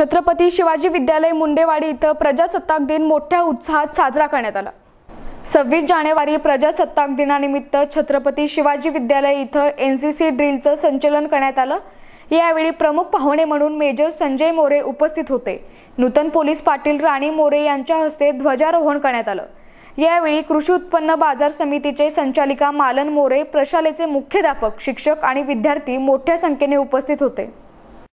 छत्रपती शिवाजी विद्यालय मुंडेवाडी इथं प्रजासत्ताक दिन मोठ्या उत्साहात साजरा करण्यात आला सव्वीस जानेवारी प्रजासत्ताक दिनानिमित्त छत्रपती शिवाजी विद्यालय इथं एन सी सी ड्रिलचं संचलन करण्यात आलं यावेळी प्रमुख पाहुणे म्हणून मेजर संजय मोरे उपस्थित होते नूतन पोलीस पाटील राणी मोरे यांच्या हस्ते ध्वजारोहण करण्यात आलं यावेळी कृषी उत्पन्न बाजार समितीचे संचालिका मालन मोरे प्रशालेचे मुख्याध्यापक शिक्षक आणि विद्यार्थी मोठ्या संख्येने उपस्थित होते